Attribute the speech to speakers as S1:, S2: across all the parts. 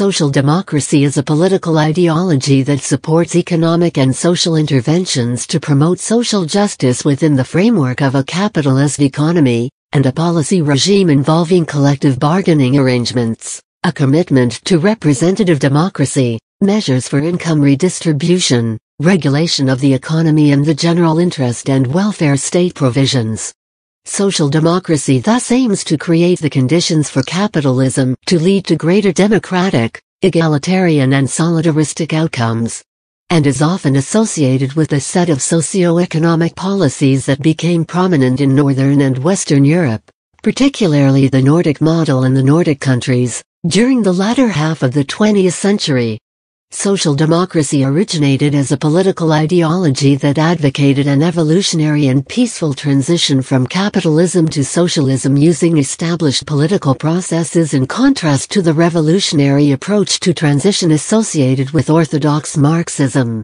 S1: Social democracy is a political ideology that supports economic and social interventions to promote social justice within the framework of a capitalist economy, and a policy regime involving collective bargaining arrangements, a commitment to representative democracy, measures for income redistribution, regulation of the economy and the general interest and welfare state provisions. Social democracy thus aims to create the conditions for capitalism to lead to greater democratic, egalitarian and solidaristic outcomes, and is often associated with a set of socio-economic policies that became prominent in Northern and Western Europe, particularly the Nordic model in the Nordic countries, during the latter half of the 20th century. Social democracy originated as a political ideology that advocated an evolutionary and peaceful transition from capitalism to socialism using established political processes in contrast to the revolutionary approach to transition associated with orthodox Marxism.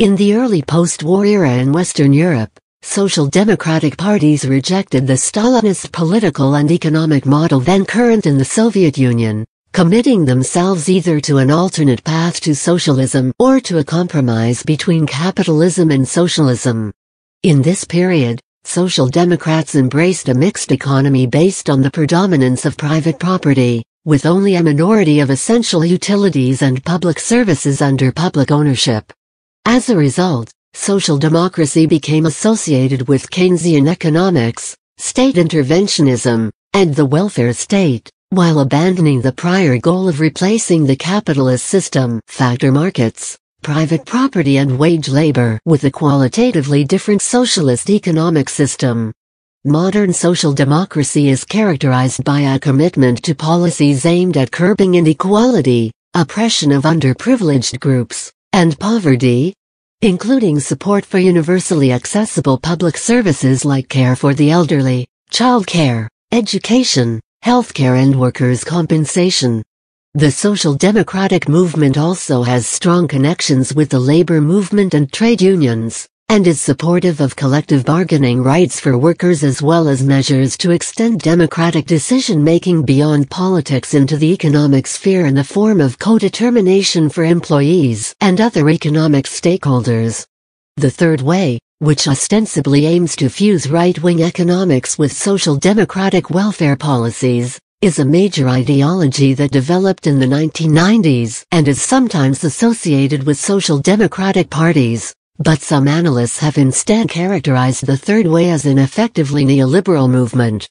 S1: In the early post-war era in Western Europe, social democratic parties rejected the Stalinist political and economic model then current in the Soviet Union committing themselves either to an alternate path to socialism or to a compromise between capitalism and socialism. In this period, Social Democrats embraced a mixed economy based on the predominance of private property, with only a minority of essential utilities and public services under public ownership. As a result, social democracy became associated with Keynesian economics, state interventionism, and the welfare state while abandoning the prior goal of replacing the capitalist system, factor markets, private property and wage labor with a qualitatively different socialist economic system. Modern social democracy is characterized by a commitment to policies aimed at curbing inequality, oppression of underprivileged groups, and poverty, including support for universally accessible public services like care for the elderly, childcare, education, healthcare and workers' compensation. The social democratic movement also has strong connections with the labor movement and trade unions, and is supportive of collective bargaining rights for workers as well as measures to extend democratic decision-making beyond politics into the economic sphere in the form of co-determination for employees and other economic stakeholders. The third way, which ostensibly aims to fuse right-wing economics with social democratic welfare policies, is a major ideology that developed in the 1990s and is sometimes associated with social democratic parties, but some analysts have instead characterized the Third Way as an effectively neoliberal movement.